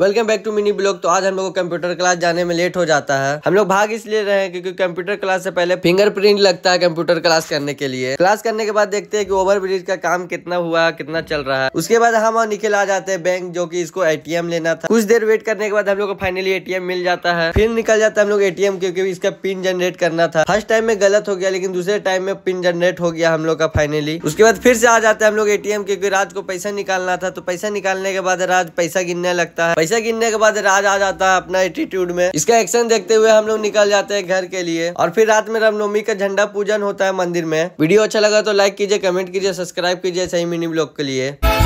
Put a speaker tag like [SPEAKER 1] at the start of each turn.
[SPEAKER 1] welcome back to mini blog तो आज हम लोग को कंप्यूटर क्लास जाने में लेट हो जाता है हम लोग भाग इसलिए रहे हैं क्योंकि कंप्यूटर क्लास से पहले फिंगरप्रिंट लगता है कंप्यूटर क्लास करने के लिए क्लास करने के बाद देखते हैं कि ओवर ब्रिज का काम कितना हुआ कितना चल रहा है उसके बाद हम और निखिल आ जाते हैं बैंक जो की इसको एटीएम लेना था कुछ देर वेट करने के बाद हम लोग को फाइनली एटीएम मिल जाता है फिर निकल जाता है हम लोग एटीएम क्योंकि इसका पिन जनरेट करना था फर्स्ट टाइम में गलत हो गया लेकिन दूसरे टाइम में पिन जनरेट हो गया हम लोग का फाइनली उसके बाद फिर से आ जाते हैं हम लोग एटीएम क्योंकि रात को पैसा निकालना था तो पैसा निकालने के बाद रात पैसा गिनने लगता है पैसा गिनने के बाद राज आ जाता है अपना एटीट्यूड में इसका एक्शन देखते हुए हम लोग निकल जाते हैं घर के लिए और फिर रात में रामनवमी का झंडा पूजन होता है मंदिर में वीडियो अच्छा लगा तो लाइक कीजिए कमेंट कीजिए सब्सक्राइब कीजिए सही मिनी ब्लॉग के लिए